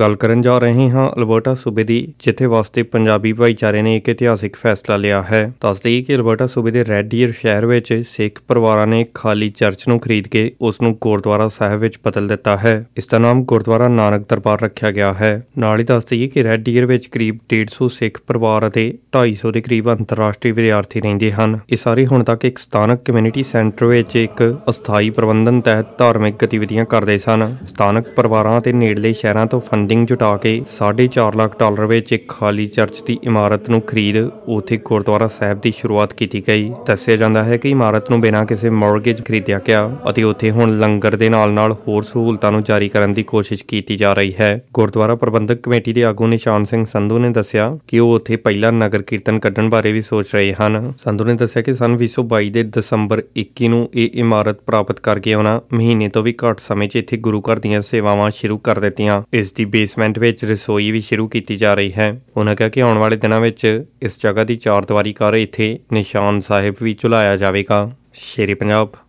ਗੱਲ ਕਰਨ ਜਾ ਰਹੇ ਹਾਂ ਅਲਬਰਟਾ ਸੂਬੇ ਦੀ ਜਿੱਥੇ ਵਾਸਤੇ ਪੰਜਾਬੀ ਭਾਈਚਾਰੇ ਨੇ ਇੱਕ ਇਤਿਹਾਸਿਕ ਫੈਸਲਾ ਲਿਆ ਹੈ ਦੱਸਦੇ ਕਿ ਅਲਬਰਟਾ ਸੂਬੇ ਦੇ ਰੈੱਡ ਡੀਅਰ ਸ਼ਹਿਰ ਵਿੱਚ ਸਿੱਖ ਪਰਿਵਾਰਾਂ ਨੇ ਖਾਲੀ ਚਰਚ ਨੂੰ ਖਰੀਦ ਕੇ ਉਸ ਨੂੰ ਗੁਰਦੁਆਰਾ ਸਾਹਿਬ ਵਿੱਚ ਬਦਲ ਦਿੱਤਾ ਹੈ ਇਸ ਦਾ ਨਾਮ ਗੁਰਦੁਆਰਾ ਨਾਨਕ ਦਰਬਾਰ ਰੱਖਿਆ ਗਿਆ ਹੈ ਨਾਲ ਹੀ ਦੱਸਦੇ ਕਿ ਰੈੱਡ ਡੀਅਰ ਵਿੱਚ ਕਰੀਬ 150 ਸਿੱਖ ਪਰਿਵਾਰ ਅਤੇ 250 ਦੇ ਕਰੀਬ ਅੰਤਰਰਾਸ਼ਟਰੀ ਵਿਦਿਆਰਥੀ ਰਹਿੰਦੇ ਹਨ ਇਹ ਸਾਰੇ ਹੁਣ ਤੱਕ ਇੱਕ ਸਥਾਨਕ ਕਮਿਊਨਿਟੀ ਸੈਂਟਰ ਵਿੱਚ ਇੱਕ ਅਸਥਾਈ ਪ੍ਰਬੰਧਨ ਤਹਿਤ ਧਾਰਮਿਕ ਗਤੀਵਿਧੀਆਂ ਕਰਦੇ ਸਨ ਸਥਾਨਕ ਪਰਿਵਾਰਾਂ ਅਤੇ ਨੇੜਲੇ ਸ਼ਹਿਰਾਂ ਤੋਂ ਫੰਡਿੰਗ ਜੁਟਾ ਕੇ 4.5 ਲੱਖ ਡਾਲਰ ਵਿੱਚ ਇੱਕ ਖਾਲੀ ਚਰਚ ਦੀ ਇਮਾਰਤ ਨੂੰ ਖਰੀਦ ਉਥੇ ਗੁਰਦੁਆਰਾ ਸਾਹਿਬ ਦੀ ਸ਼ੁਰੂਆਤ ਕੀਤੀ ਗਈ ਦੱਸਿਆ ਜਾਂਦਾ ਹੈ ਕਿ ਇਮਾਰਤ ਨੂੰ ਬਿਨਾਂ ਕਿਸੇ ਮਾਰਗੇਜ ਖਰੀਦਿਆ ਗਿਆ ਅਤੇ ਉਥੇ ਹੁਣ ਲੰਗਰ ਦੇ ਨਾਲ-ਨਾਲ ਹੋਰ ਸਹੂਲਤਾਂ ਨੂੰ ਜਾਰੀ ਕਰਨ ਦੀ ਕੋਸ਼ਿਸ਼ ਕੀਤੀ ਜਾ ਰਹੀ ਹੈ ਗੁਰਦੁਆਰਾ ਪ੍ਰਬੰਧਕ ਕਮੇਟੀ ਦੇ ਆਗੂ ਨਿਸ਼ਾਨ ਸਿੰਘ ਸੰਧੂ ਨੇ ਦੱਸਿਆ ਕਿ ਉਹ ਉਥੇ ਪਹਿਲਾ ਨਗਰ ਕੀਰਤਨ ਕੱਢਣ ਬਾਰੇ ਵੀ ਸੋਚ ਰਹੇ ਹਨ ਸੰਧੂ ਨੇ ਦੱਸਿਆ ਕਿ ਸਨ 2022 ਦੇ ਦਸੰਬਰ 21 ਨੂੰ ਇਹ ਇਮਾਰਤ ਪ੍ਰਾਪਤ ਕਰਕੇ ਉਹਨਾਂ ਮਹੀਨੇ ਤੋਂ ਵੀ ਘੱਟ ਸਮੇਂ 'ਚ ਇੱਥੇ ਗੁਰੂ ਘਰ ਦੀਆਂ ਸੇਵਾਵਾਂ ਸ਼ੁਰੂ ਕਰ ਦਿੱਤੀਆਂ ਇਸ ਦੀ ਬੇਸਮੈਂਟ ਵਿੱਚ ਰਸੋਈ ਵੀ ਸ਼ੁਰੂ ਕੀਤੀ ਜਾ ਰਹੀ ਹੈ ਉਹਨਾਂ ਕਿਹਾ ਕਿ ਆਉਣ ਵਾਲੇ ਦਿਨਾਂ ਵਿੱਚ ਇਸ ਜਗ੍ਹਾ ਦੀ ਚਾਰ ਦੀਵਾਰੀ ਕਰ ਇੱਥੇ ਨਿਸ਼ਾਨ ਸਾਹਿਬ ਵੀ ਝੁਲਾਇਆ ਜਾਵੇਗਾ ਸ਼ੇਰੀ ਪੰਜਾਬ